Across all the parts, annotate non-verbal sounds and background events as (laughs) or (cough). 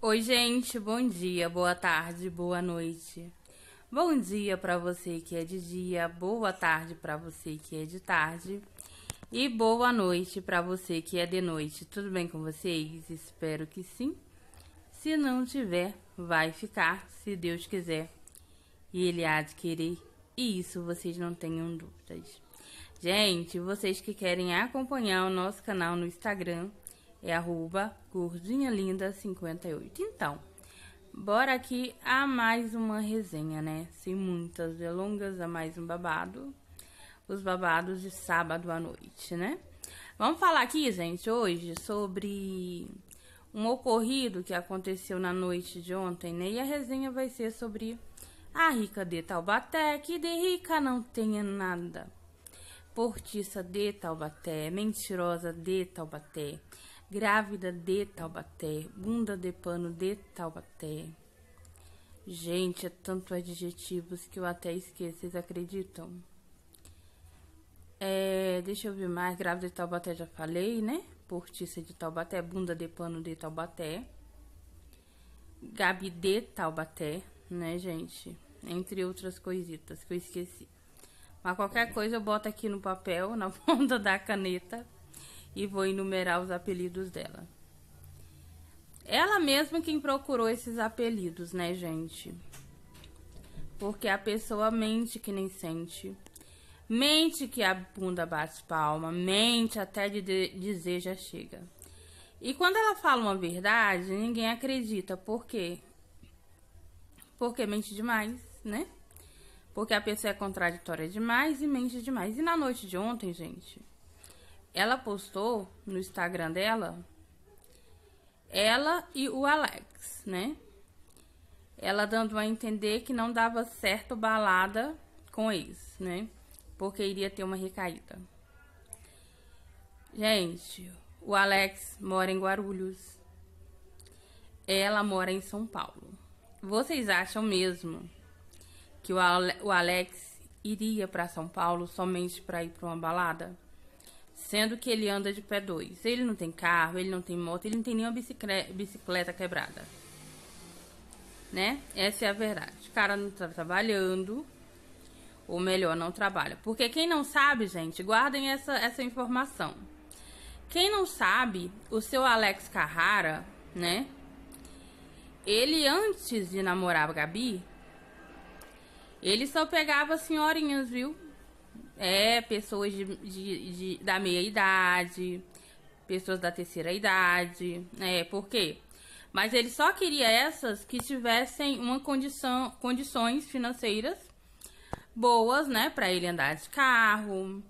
Oi, gente, bom dia, boa tarde, boa noite. Bom dia para você que é de dia, boa tarde para você que é de tarde e boa noite para você que é de noite. Tudo bem com vocês? Espero que sim. Se não tiver, vai ficar, se Deus quiser. E ele há de querer, e isso vocês não tenham dúvidas. Gente, vocês que querem acompanhar o nosso canal no Instagram, é arroba linda 58 Então, bora aqui a mais uma resenha, né? Sem muitas delongas, a mais um babado. Os babados de sábado à noite, né? Vamos falar aqui, gente, hoje sobre um ocorrido que aconteceu na noite de ontem, né? E a resenha vai ser sobre a rica de Taubaté, que de rica não tenha nada. Portiça de Taubaté, mentirosa de Taubaté. Grávida de Taubaté, bunda de pano de Taubaté. Gente, é tanto adjetivos que eu até esqueço, vocês acreditam? É, deixa eu ver mais. Grávida de Taubaté já falei, né? Portiça de Taubaté, bunda de pano de Taubaté. Gabi de Taubaté, né, gente? Entre outras coisitas que eu esqueci. Mas qualquer coisa eu boto aqui no papel, na (laughs) ponta da caneta e vou enumerar os apelidos dela. Ela mesma quem procurou esses apelidos, né, gente? Porque a pessoa mente que nem sente. Mente que a bunda bate palma, mente até de, de dizer já chega. E quando ela fala uma verdade, ninguém acredita. Por quê? Porque mente demais, né? Porque a pessoa é contraditória demais e mente demais. E na noite de ontem, gente, ela postou no Instagram dela ela e o Alex, né? Ela dando a entender que não dava certo balada com eles, né? Porque iria ter uma recaída. Gente, o Alex mora em Guarulhos. Ela mora em São Paulo. Vocês acham mesmo que o Alex iria para São Paulo somente para ir para uma balada? sendo que ele anda de pé dois. Ele não tem carro, ele não tem moto, ele não tem nenhuma bicicleta quebrada. Né? Essa é a verdade. O cara não tá trabalhando, ou melhor, não trabalha. Porque quem não sabe, gente, guardem essa, essa informação. Quem não sabe, o seu Alex Carrara, né? Ele antes de namorar a Gabi, ele só pegava senhorinhas, viu? é pessoas de, de, de da meia-idade, pessoas da terceira idade, né? por quê? Mas ele só queria essas que tivessem uma condição, condições financeiras boas, né, para ele andar de carro,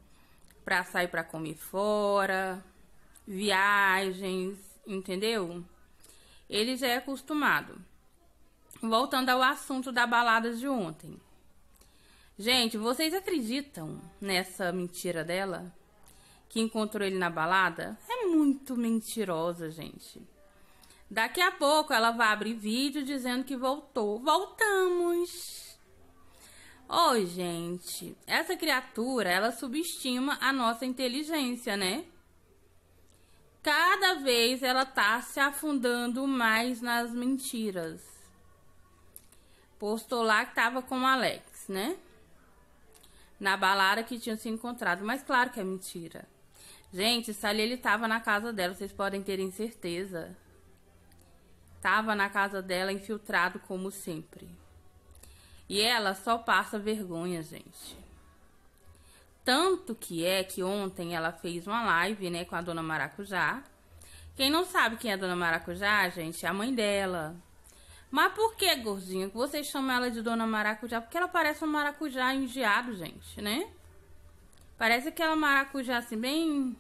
para sair para comer fora, viagens, entendeu? Ele já é acostumado. Voltando ao assunto da balada de ontem. Gente, vocês acreditam nessa mentira dela? Que encontrou ele na balada? É muito mentirosa, gente. Daqui a pouco ela vai abrir vídeo dizendo que voltou. Voltamos! Oi, oh, gente. Essa criatura, ela subestima a nossa inteligência, né? Cada vez ela tá se afundando mais nas mentiras. Postou lá que tava com o Alex, né? na balada que tinham se encontrado. Mas claro que é mentira. Gente, Sally ele tava na casa dela, vocês podem terem certeza. Tava na casa dela infiltrado como sempre. E ela só passa vergonha, gente. Tanto que é que ontem ela fez uma live, né, com a dona Maracujá. Quem não sabe quem é a dona Maracujá, gente, é a mãe dela. Mas por que, gordinha, que vocês chamam ela de Dona Maracujá? Porque ela parece um maracujá engiado, gente, né? Parece aquela maracujá assim, bem.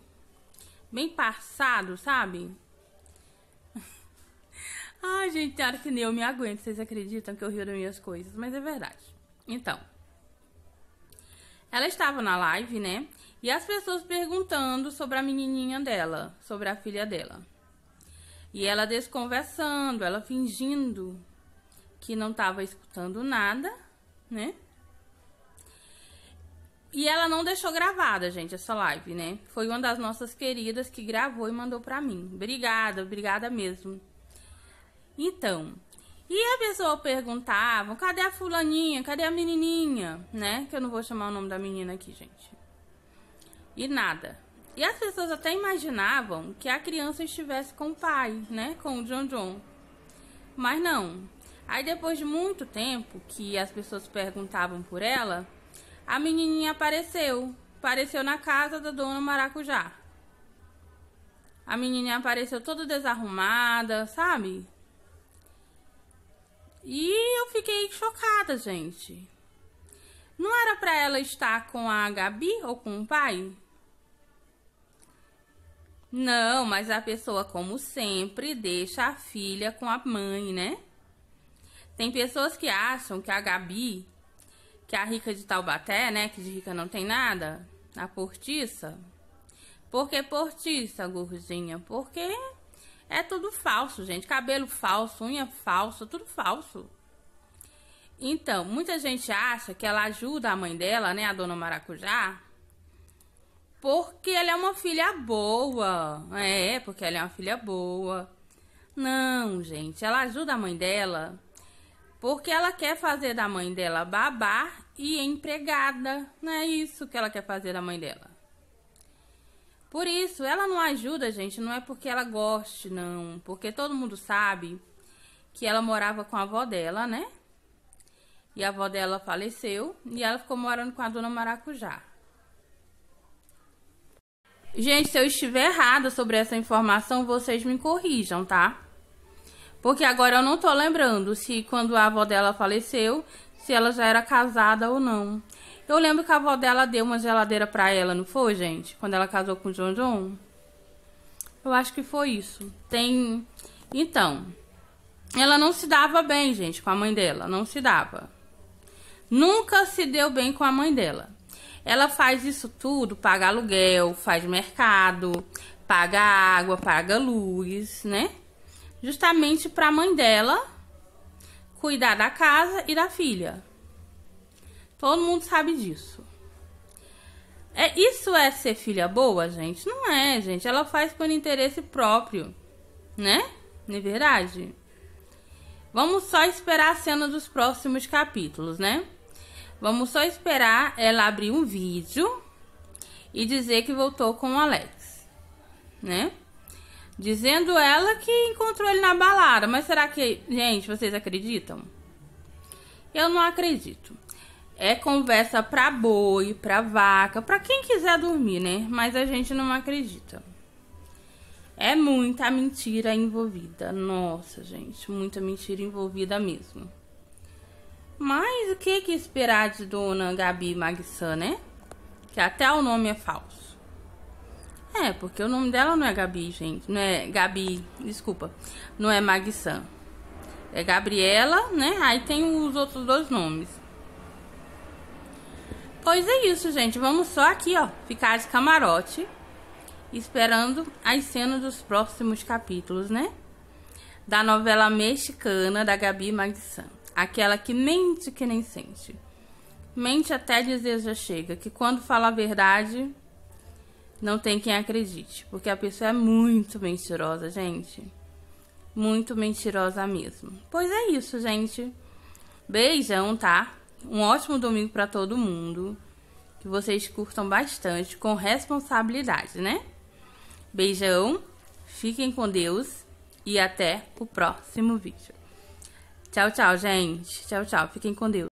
bem passado, sabe? (laughs) Ai, gente, tem que nem eu me aguento. Vocês acreditam que eu rio das minhas coisas, mas é verdade. Então. Ela estava na live, né? E as pessoas perguntando sobre a menininha dela, sobre a filha dela. E ela desconversando, ela fingindo que não estava escutando nada, né? E ela não deixou gravada, gente, essa live, né? Foi uma das nossas queridas que gravou e mandou pra mim. Obrigada, obrigada mesmo. Então, e a pessoa perguntava, cadê a fulaninha, cadê a menininha, né? Que eu não vou chamar o nome da menina aqui, gente. E nada. E as pessoas até imaginavam que a criança estivesse com o pai, né? Com o John John. Mas não. Aí depois de muito tempo que as pessoas perguntavam por ela, a menininha apareceu. Apareceu na casa da dona Maracujá. A menininha apareceu toda desarrumada, sabe? E eu fiquei chocada, gente. Não era para ela estar com a Gabi ou com o pai? Não, mas a pessoa, como sempre, deixa a filha com a mãe, né? Tem pessoas que acham que a Gabi, que é a rica de Taubaté, né? Que de rica não tem nada, a portiça. Por que portiça, gordinha? Porque é tudo falso, gente. Cabelo falso, unha falsa, tudo falso. Então, muita gente acha que ela ajuda a mãe dela, né? A dona Maracujá porque ela é uma filha boa. É, porque ela é uma filha boa. Não, gente, ela ajuda a mãe dela porque ela quer fazer da mãe dela babá e empregada. Não é isso que ela quer fazer da mãe dela. Por isso, ela não ajuda, gente, não é porque ela goste, não. Porque todo mundo sabe que ela morava com a avó dela, né? E a avó dela faleceu e ela ficou morando com a dona Maracujá. Gente, se eu estiver errada sobre essa informação, vocês me corrijam, tá? Porque agora eu não tô lembrando se quando a avó dela faleceu, se ela já era casada ou não. Eu lembro que a avó dela deu uma geladeira pra ela, não foi, gente? Quando ela casou com o John John? Eu acho que foi isso. Tem. Então. Ela não se dava bem, gente, com a mãe dela. Não se dava. Nunca se deu bem com a mãe dela. Ela faz isso tudo, paga aluguel, faz mercado, paga água, paga luz, né? Justamente para a mãe dela cuidar da casa e da filha. Todo mundo sabe disso. É, isso é ser filha boa, gente? Não é, gente. Ela faz por interesse próprio, né? Não é verdade? Vamos só esperar a cena dos próximos capítulos, né? Vamos só esperar ela abrir um vídeo e dizer que voltou com o Alex, né? Dizendo ela que encontrou ele na balada. Mas será que, gente, vocês acreditam? Eu não acredito. É conversa pra boi, pra vaca, pra quem quiser dormir, né? Mas a gente não acredita. É muita mentira envolvida. Nossa, gente, muita mentira envolvida mesmo. Mas o que, que esperar de Dona Gabi Maguissan, né? Que até o nome é falso. É, porque o nome dela não é Gabi, gente. Não é Gabi, desculpa. Não é Maguissan. É Gabriela, né? Aí tem os outros dois nomes. Pois é isso, gente. Vamos só aqui, ó, ficar de camarote, esperando as cenas dos próximos capítulos, né? Da novela mexicana da Gabi Maguissan aquela que mente que nem sente. Mente até dizer já chega, que quando fala a verdade, não tem quem acredite, porque a pessoa é muito mentirosa, gente. Muito mentirosa mesmo. Pois é isso, gente. Beijão, tá? Um ótimo domingo para todo mundo. Que vocês curtam bastante, com responsabilidade, né? Beijão, fiquem com Deus e até o próximo vídeo. Tchau, tchau, gente. Tchau, tchau. Fiquem com Deus.